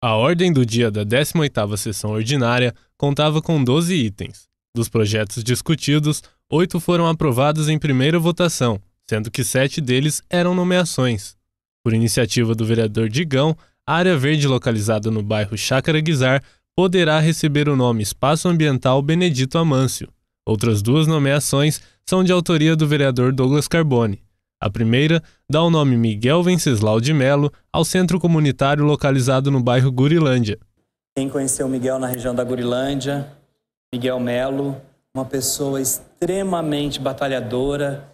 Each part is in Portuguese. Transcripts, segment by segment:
A ordem do dia da 18ª sessão ordinária contava com 12 itens. Dos projetos discutidos, oito foram aprovados em primeira votação, sendo que sete deles eram nomeações. Por iniciativa do vereador Digão, a área verde localizada no bairro Chácara Guizar poderá receber o nome Espaço Ambiental Benedito Amâncio. Outras duas nomeações são de autoria do vereador Douglas Carbone. A primeira dá o nome Miguel Venceslau de Melo ao centro comunitário localizado no bairro Gurilândia. Quem conheceu Miguel na região da Gurilândia, Miguel Melo, uma pessoa extremamente batalhadora,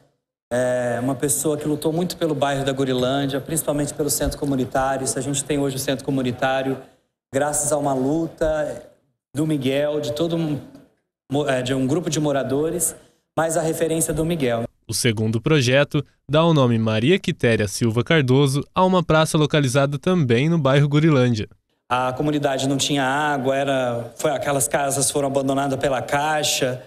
é uma pessoa que lutou muito pelo bairro da Gurilândia, principalmente pelo centro comunitário. a gente tem hoje o centro comunitário, graças a uma luta do Miguel, de todo é, de um grupo de moradores, mais a referência é do Miguel. O segundo projeto dá o nome Maria Quitéria Silva Cardoso a uma praça localizada também no bairro Gurilândia. A comunidade não tinha água, era, foi, aquelas casas foram abandonadas pela Caixa.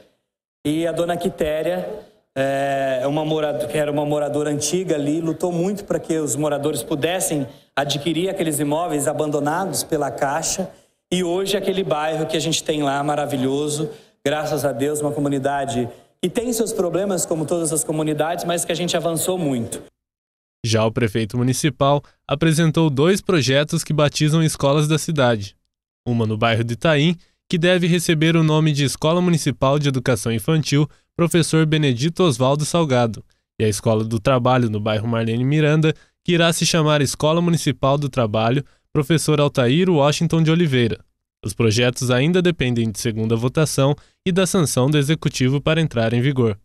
E a dona Quitéria, é, é uma moradora, que era uma moradora antiga ali, lutou muito para que os moradores pudessem adquirir aqueles imóveis abandonados pela Caixa. E hoje aquele bairro que a gente tem lá, maravilhoso, graças a Deus, uma comunidade que tem seus problemas, como todas as comunidades, mas que a gente avançou muito. Já o prefeito municipal apresentou dois projetos que batizam escolas da cidade. Uma no bairro de Itaim, que deve receber o nome de Escola Municipal de Educação Infantil Professor Benedito Oswaldo Salgado, e a Escola do Trabalho no bairro Marlene Miranda, que irá se chamar Escola Municipal do Trabalho Professor Altair Washington de Oliveira. Os projetos ainda dependem de segunda votação e da sanção do Executivo para entrar em vigor.